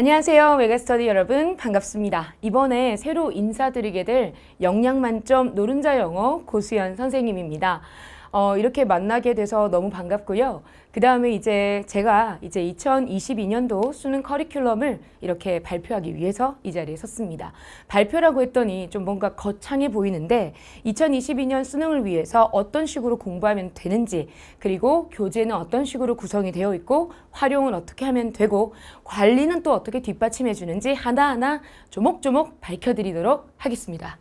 안녕하세요. 메가스터디 여러분 반갑습니다. 이번에 새로 인사드리게 될 영양 만점 노른자 영어 고수연 선생님입니다. 어, 이렇게 만나게 돼서 너무 반갑고요. 그 다음에 이제 제가 이제 2022년도 수능 커리큘럼을 이렇게 발표하기 위해서 이 자리에 섰습니다. 발표라고 했더니 좀 뭔가 거창해 보이는데 2022년 수능을 위해서 어떤 식으로 공부하면 되는지 그리고 교재는 어떤 식으로 구성이 되어 있고 활용은 어떻게 하면 되고 관리는 또 어떻게 뒷받침해 주는지 하나하나 조목조목 밝혀드리도록 하겠습니다.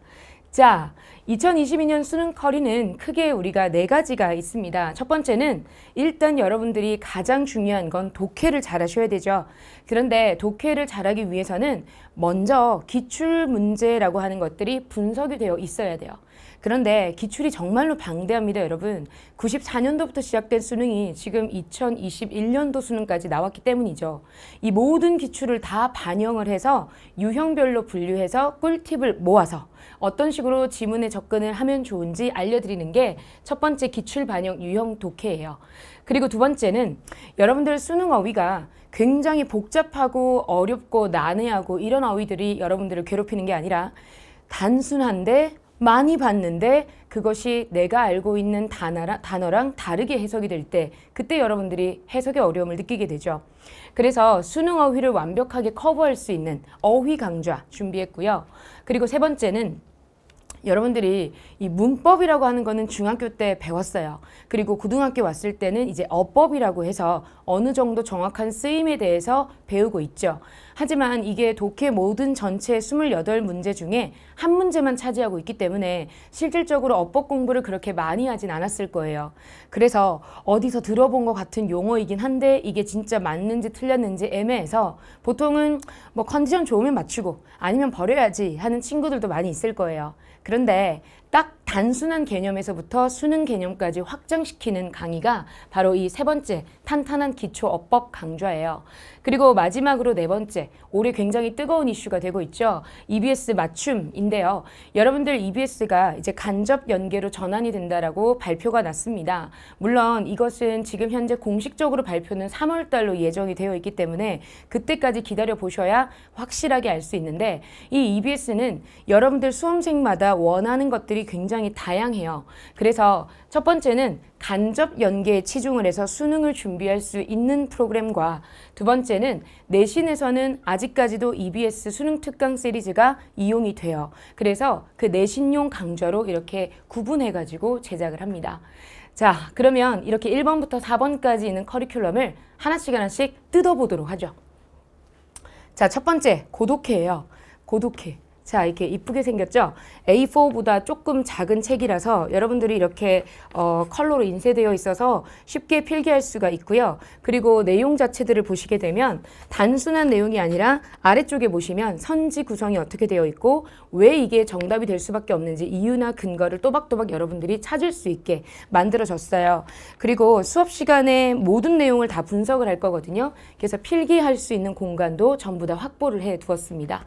자, 2022년 수능 커리는 크게 우리가 네 가지가 있습니다. 첫 번째는 일단 여러분들이 가장 중요한 건 독해를 잘하셔야 되죠. 그런데 독해를 잘하기 위해서는 먼저 기출 문제라고 하는 것들이 분석이 되어 있어야 돼요. 그런데 기출이 정말로 방대합니다, 여러분. 94년도부터 시작된 수능이 지금 2021년도 수능까지 나왔기 때문이죠. 이 모든 기출을 다 반영을 해서 유형별로 분류해서 꿀팁을 모아서 어떤 식으로 지문에 접근을 하면 좋은지 알려드리는 게 첫 번째 기출 반영 유형 독해예요. 그리고 두 번째는 여러분들 수능 어휘가 굉장히 복잡하고 어렵고 난해하고 이런 어휘들이 여러분들을 괴롭히는 게 아니라 단순한데 많이 봤는데 그것이 내가 알고 있는 단어랑, 단어랑 다르게 해석이 될 때 그때 여러분들이 해석의 어려움을 느끼게 되죠. 그래서 수능 어휘를 완벽하게 커버할 수 있는 어휘 강좌 준비했고요. 그리고 세 번째는 여러분들이 이 문법이라고 하는 거는 중학교 때 배웠어요. 그리고 고등학교 왔을 때는 이제 어법이라고 해서 어느 정도 정확한 쓰임에 대해서 배우고 있죠. 하지만 이게 독해 모든 전체 28문제 중에 한 문제만 차지하고 있기 때문에 실질적으로 어법 공부를 그렇게 많이 하진 않았을 거예요. 그래서 어디서 들어본 것 같은 용어이긴 한데 이게 진짜 맞는지 틀렸는지 애매해서 보통은 뭐 컨디션 좋으면 맞추고 아니면 버려야지 하는 친구들도 많이 있을 거예요. 그런데 딱 단순한 개념에서부터 수능 개념까지 확장시키는 강의가 바로 이 세 번째 탄탄한 기초 어법 강좌예요. 그리고 마지막으로 네 번째 올해 굉장히 뜨거운 이슈가 되고 있죠. EBS 맞춤인데요. 여러분들 EBS가 이제 간접 연계로 전환이 된다라고 발표가 났습니다. 물론 이것은 지금 현재 공식적으로 발표는 3월 달로 예정이 되어 있기 때문에 그때까지 기다려 보셔야 확실하게 알 수 있는데 이 EBS는 여러분들 수험생마다 원하는 것들이 방들이 굉장히 다양해요. 그래서 첫 번째는 간접 연계에 치중을 해서 수능을 준비할 수 있는 프로그램과 두 번째는 내신에서는 아직까지도 EBS 수능 특강 시리즈가 이용이 돼요. 그래서 그 내신용 강좌로 이렇게 구분해 가지고 제작을 합니다. 자, 그러면 이렇게 1번부터 4번까지 있는 커리큘럼을 하나씩 하나씩 뜯어보도록 하죠. 자, 첫 번째, 고독해예요. 고독해. 자 이렇게 이쁘게 생겼죠? A4보다 조금 작은 책이라서 여러분들이 이렇게 어, 컬러로 인쇄되어 있어서 쉽게 필기할 수가 있고요. 그리고 내용 자체들을 보시게 되면 단순한 내용이 아니라 아래쪽에 보시면 선지 구성이 어떻게 되어 있고 왜 이게 정답이 될 수밖에 없는지 이유나 근거를 또박또박 여러분들이 찾을 수 있게 만들어졌어요. 그리고 수업 시간에 모든 내용을 다 분석을 할 거거든요. 그래서 필기할 수 있는 공간도 전부 다 확보를 해 두었습니다.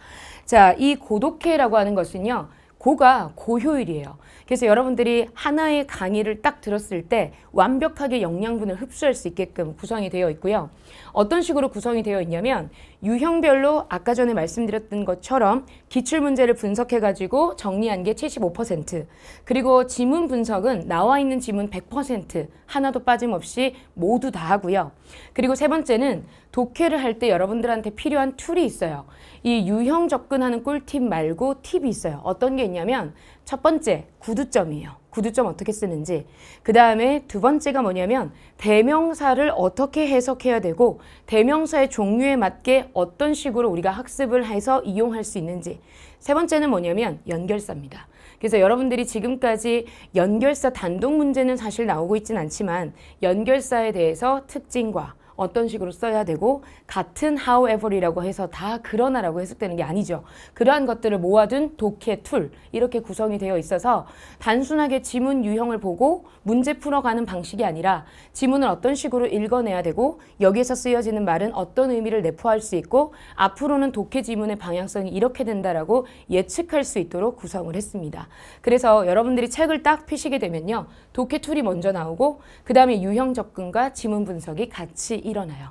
자, 이 고독해라고 하는 것은요. 고가 고효율이에요. 그래서 여러분들이 하나의 강의를 딱 들었을 때 완벽하게 영양분을 흡수할 수 있게끔 구성이 되어 있고요. 어떤 식으로 구성이 되어 있냐면 유형별로 아까 전에 말씀드렸던 것처럼 기출 문제를 분석해가지고 정리한 게 75% 그리고 지문 분석은 나와 있는 지문 100% 하나도 빠짐없이 모두 다 하고요. 그리고 세 번째는 독해를 할 때 여러분들한테 필요한 툴이 있어요. 이 유형 접근하는 꿀팁 말고 팁이 있어요. 어떤 게 있냐면 첫 번째 구두점이에요. 구두점 어떻게 쓰는지. 그 다음에 두 번째가 뭐냐면 대명사를 어떻게 해석해야 되고 대명사의 종류에 맞게 어떤 식으로 우리가 학습을 해서 이용할 수 있는지. 세 번째는 뭐냐면 연결사입니다. 그래서 여러분들이 지금까지 연결사 단독 문제는 사실 나오고 있진 않지만 연결사에 대해서 특징과 어떤 식으로 써야 되고 같은 however이라고 해서 다 그러나라고 해석되는 게 아니죠. 그러한 것들을 모아둔 독해 툴 이렇게 구성이 되어 있어서 단순하게 지문 유형을 보고 문제 풀어가는 방식이 아니라 지문을 어떤 식으로 읽어내야 되고 여기에서 쓰여지는 말은 어떤 의미를 내포할 수 있고 앞으로는 독해 지문의 방향성이 이렇게 된다라고 예측할 수 있도록 구성을 했습니다. 그래서 여러분들이 책을 딱피시게 되면요. 독해 툴이 먼저 나오고 그 다음에 유형 접근과 지문 분석이 같이 일어나요.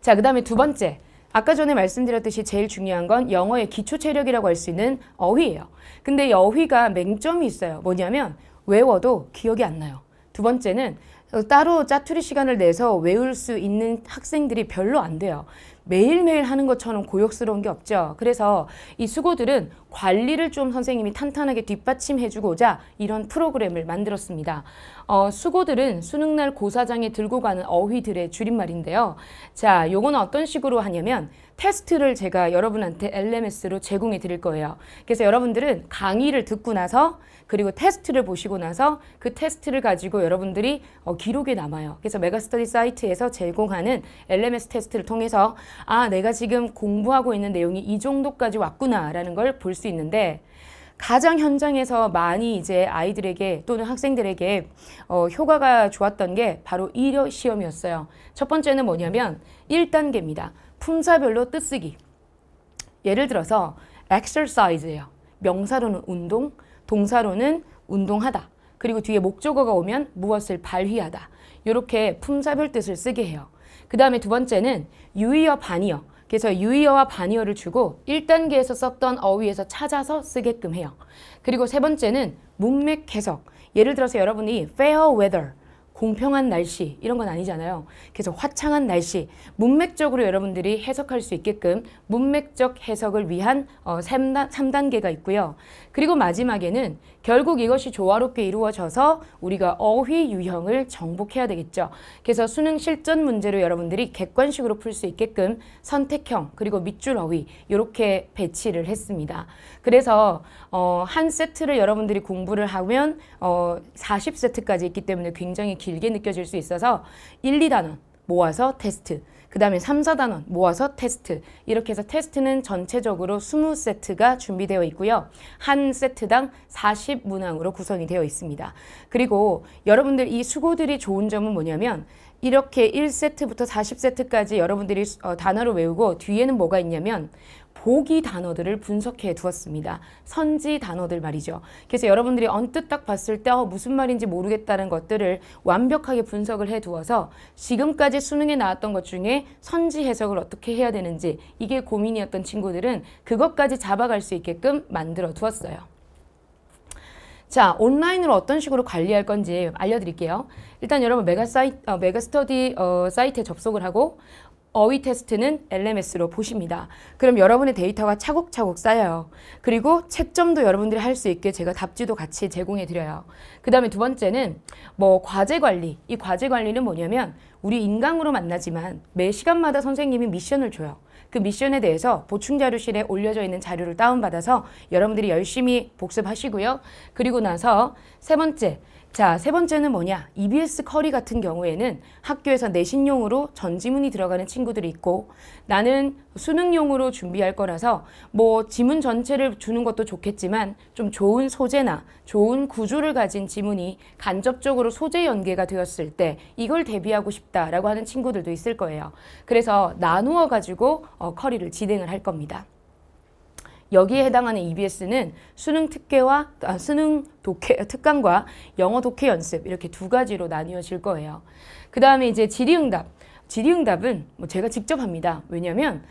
자, 그 다음에 두 번째. 아까 전에 말씀드렸듯이 제일 중요한 건 영어의 기초 체력이라고 할 수 있는 어휘예요. 근데 이 어휘가 맹점이 있어요. 뭐냐면 외워도 기억이 안 나요. 두 번째는 따로 짜투리 시간을 내서 외울 수 있는 학생들이 별로 안 돼요. 매일매일 하는 것처럼 고역스러운 게 없죠. 그래서 이 수고들은 관리를 좀 선생님이 탄탄하게 뒷받침해주고자 이런 프로그램을 만들었습니다. 어, 수고들은 수능날 고사장에 들고 가는 어휘들의 줄임말인데요. 자, 요거는 어떤 식으로 하냐면 테스트를 제가 여러분한테 LMS로 제공해 드릴 거예요. 그래서 여러분들은 강의를 듣고 나서 그리고 테스트를 보시고 나서 그 테스트를 가지고 여러분들이 어, 기록에 남아요. 그래서 메가스터디 사이트에서 제공하는 LMS 테스트를 통해서 아, 내가 지금 공부하고 있는 내용이 이 정도까지 왔구나라는 걸 볼 수 있는데 가장 현장에서 많이 이제 아이들에게 또는 학생들에게 어, 효과가 좋았던 게 바로 이 시험이었어요. 첫 번째는 뭐냐면 1단계입니다. 품사별로 뜻쓰기. 예를 들어서 exercise예요. 명사로는 운동, 동사로는 운동하다. 그리고 뒤에 목적어가 오면 무엇을 발휘하다. 이렇게 품사별 뜻을 쓰게 해요. 그 다음에 두 번째는 유의어 반의어 그래서 유의어와 반의어를 주고 1단계에서 썼던 어휘에서 찾아서 쓰게끔 해요. 그리고 세 번째는 문맥 해석. 예를 들어서 여러분이 fair weather 공평한 날씨 이런 건 아니잖아요. 그래서 화창한 날씨 문맥적으로 여러분들이 해석할 수 있게끔 문맥적 해석을 위한 어, 3단, 3단계가 있고요. 그리고 마지막에는 결국 이것이 조화롭게 이루어져서 우리가 어휘 유형을 정복해야 되겠죠. 그래서 수능 실전 문제로 여러분들이 객관식으로 풀 수 있게끔 선택형 그리고 밑줄 어휘 이렇게 배치를 했습니다. 그래서 어, 한 세트를 여러분들이 공부를 하면 어, 40세트까지 있기 때문에 굉장히 길게 느껴질 수 있어서 1, 2단원 모아서 테스트 그 다음에 3, 4단원 모아서 테스트 이렇게 해서 테스트는 전체적으로 20세트가 준비되어 있고요. 한 세트당 40문항으로 구성이 되어 있습니다. 그리고 여러분들 이 수고들이 좋은 점은 뭐냐면 이렇게 1세트부터 40세트까지 여러분들이 어, 단어를 외우고 뒤에는 뭐가 있냐면 보기 단어들을 분석해 두었습니다. 선지 단어들 말이죠. 그래서 여러분들이 언뜻 딱 봤을 때 어, 무슨 말인지 모르겠다는 것들을 완벽하게 분석을 해 두어서 지금까지 수능에 나왔던 것 중에 선지 해석을 어떻게 해야 되는지 이게 고민이었던 친구들은 그것까지 잡아갈 수 있게끔 만들어 두었어요. 자, 온라인으로 어떤 식으로 관리할 건지 알려드릴게요. 일단 여러분 메가 사이트, 어, 메가 스터디 어, 사이트에 접속을 하고 어휘 테스트는 LMS로 보십니다. 그럼 여러분의 데이터가 차곡차곡 쌓여요. 그리고 채점도 여러분들이 할 수 있게 제가 답지도 같이 제공해 드려요. 그 다음에 두 번째는 뭐 과제 관리. 이 과제 관리는 뭐냐면 우리 인강으로 만나지만 매 시간마다 선생님이 미션을 줘요. 그 미션에 대해서 보충 자료실에 올려져 있는 자료를 다운받아서 여러분들이 열심히 복습하시고요. 그리고 나서 세 번째, 자, 세 번째는 뭐냐? EBS 커리 같은 경우에는 학교에서 내신용으로 전지문이 들어가는 친구들이 있고 나는 수능용으로 준비할 거라서 뭐 지문 전체를 주는 것도 좋겠지만 좀 좋은 소재나 좋은 구조를 가진 지문이 간접적으로 소재 연계가 되었을 때 이걸 대비하고 싶다라고 하는 친구들도 있을 거예요. 그래서 나누어 가지고 어, 커리를 진행을 할 겁니다. 여기에 해당하는 EBS는 수능 특혜와 아, 수능 독해 특강과 영어 독해 연습 이렇게 두 가지로 나뉘어질 거예요. 그 다음에 이제 질의응답. 질의응답은 뭐 제가 직접 합니다. 왜냐하면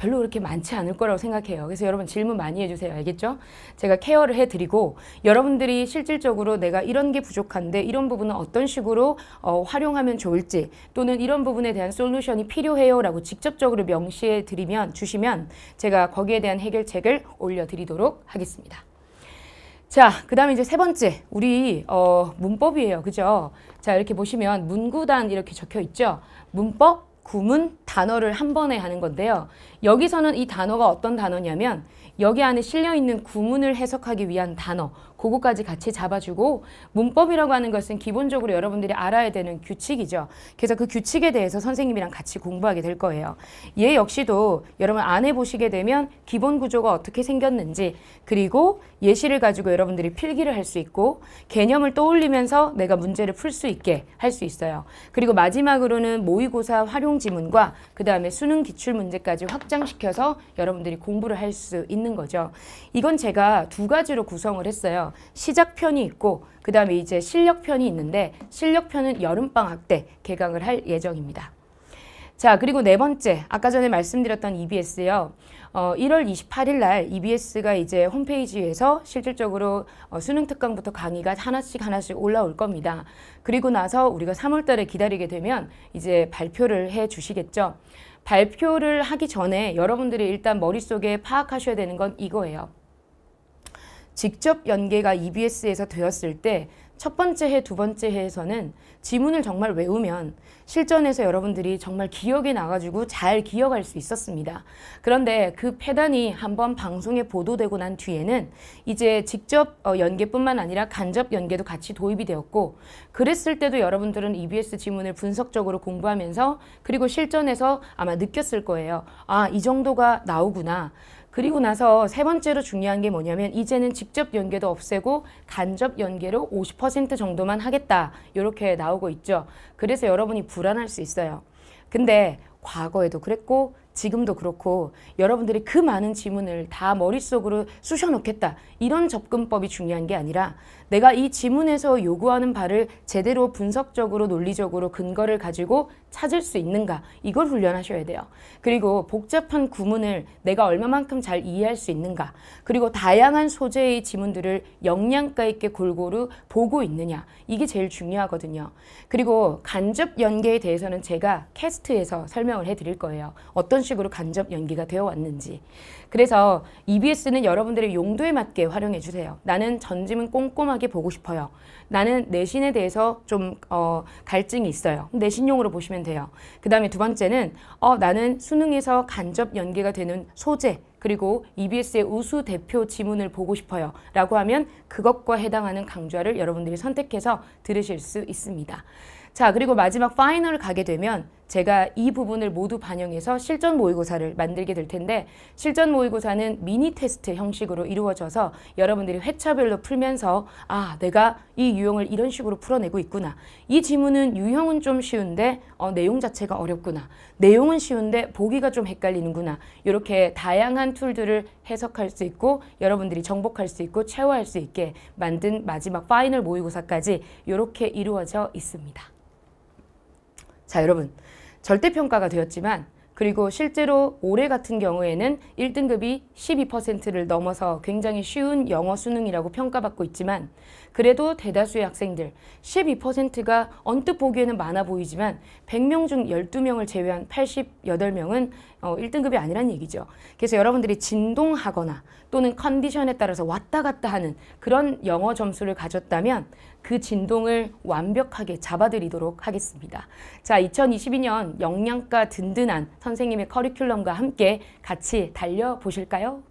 별로 그렇게 많지 않을 거라고 생각해요. 그래서 여러분 질문 많이 해주세요. 알겠죠? 제가 케어를 해드리고 여러분들이 실질적으로 내가 이런 게 부족한데 이런 부분은 어떤 식으로 어, 활용하면 좋을지 또는 이런 부분에 대한 솔루션이 필요해요 라고 직접적으로 명시해 드리면 주시면 제가 거기에 대한 해결책을 올려드리도록 하겠습니다. 자, 그 다음에 이제 세 번째, 우리 어, 문법이에요. 그죠? 자, 이렇게 보시면 문구단 이렇게 적혀 있죠? 문법, 구문, 단어를 한 번에 하는 건데요. 여기서는 이 단어가 어떤 단어냐면 여기 안에 실려있는 구문을 해석하기 위한 단어, 그거까지 같이 잡아주고 문법이라고 하는 것은 기본적으로 여러분들이 알아야 되는 규칙이죠. 그래서 그 규칙에 대해서 선생님이랑 같이 공부하게 될 거예요. 얘 역시도 여러분 안 해보시게 되면 기본 구조가 어떻게 생겼는지 그리고 예시를 가지고 여러분들이 필기를 할 수 있고 개념을 떠올리면서 내가 문제를 풀 수 있게 할 수 있어요. 그리고 마지막으로는 모의고사 활용 지문과 그 다음에 수능 기출 문제까지 확장시켜서 여러분들이 공부를 할 수 있는 거죠. 이건 제가 두 가지로 구성을 했어요. 시작편이 있고 그 다음에 이제 실력편이 있는데 실력편은 여름방학 때 개강을 할 예정입니다. 자 그리고 네 번째 아까 전에 말씀드렸던 EBS요. 어, 1월 28일 날 EBS가 이제 홈페이지에서 실질적으로 어, 수능 특강부터 강의가 하나씩 하나씩 올라올 겁니다. 그리고 나서 우리가 3월 달에 기다리게 되면 이제 발표를 해 주시겠죠. 발표를 하기 전에 여러분들이 일단 머릿속에 파악하셔야 되는 건 이거예요. 직접 연계가 EBS에서 되었을 때 첫 번째 해, 두 번째 해에서는 지문을 정말 외우면 실전에서 여러분들이 정말 기억에 나가지고 잘 기억할 수 있었습니다. 그런데 그 패단이 한번 방송에 보도되고 난 뒤에는 이제 직접 어, 연계뿐만 아니라 간접 연계도 같이 도입이 되었고 그랬을 때도 여러분들은 EBS 지문을 분석적으로 공부하면서 그리고 실전에서 아마 느꼈을 거예요. 아, 이 정도가 나오구나. 그리고 나서 세 번째로 중요한 게 뭐냐면 이제는 직접 연계도 없애고 간접 연계로 50% 정도만 하겠다. 이렇게 나오고 있죠. 그래서 여러분이 불안할 수 있어요. 근데 과거에도 그랬고 지금도 그렇고 여러분들이 그 많은 지문을 다 머릿속으로 쑤셔놓겠다 이런 접근법이 중요한 게 아니라 내가 이 지문에서 요구하는 바를 제대로 분석적으로 논리적으로 근거를 가지고 찾을 수 있는가 이걸 훈련하셔야 돼요. 그리고 복잡한 구문을 내가 얼마만큼 잘 이해할 수 있는가 그리고 다양한 소재의 지문들을 역량가 있게 골고루 보고 있느냐 이게 제일 중요하거든요. 그리고 간접 연계에 대해서는 제가 캐스트에서 설명을 해드릴 거예요. 어떤 형식으로 간접 연기가 되어 왔는지 그래서 EBS는 여러분들의 용도에 맞게 활용해 주세요. 나는 전지문 꼼꼼하게 보고 싶어요. 나는 내신에 대해서 좀 어, 갈증이 있어요. 내신용으로 보시면 돼요. 그 다음에 두 번째는 어, 나는 수능에서 간접 연계가 되는 소재 그리고 EBS의 우수 대표 지문을 보고 싶어요 라고 하면 그것과 해당하는 강좌를 여러분들이 선택해서 들으실 수 있습니다. 자, 그리고 마지막 파이널 을 가게 되면 제가 이 부분을 모두 반영해서 실전 모의고사를 만들게 될 텐데 실전 모의고사는 미니 테스트 형식으로 이루어져서 여러분들이 회차별로 풀면서 아 내가 이 유형을 이런 식으로 풀어내고 있구나 이 지문은 유형은 좀 쉬운데 어, 내용 자체가 어렵구나 내용은 쉬운데 보기가 좀 헷갈리는구나 이렇게 다양한 툴들을 해석할 수 있고 여러분들이 정복할 수 있고 채워할수 있게 만든 마지막 파이널 모의고사까지 이렇게 이루어져 있습니다. 자, 여러분. 절대평가가 되었지만 그리고 실제로 올해 같은 경우에는 1등급이 12%를 넘어서 굉장히 쉬운 영어 수능이라고 평가받고 있지만 그래도 대다수의 학생들 12%가 언뜻 보기에는 많아 보이지만 100명 중 12명을 제외한 88명은 어, 1등급이 아니라는 얘기죠. 그래서 여러분들이 진동하거나 또는 컨디션에 따라서 왔다 갔다 하는 그런 영어 점수를 가졌다면 그 진동을 완벽하게 잡아드리도록 하겠습니다. 자, 2022년 영양가 든든한 선생님의 커리큘럼과 함께 같이 달려보실까요?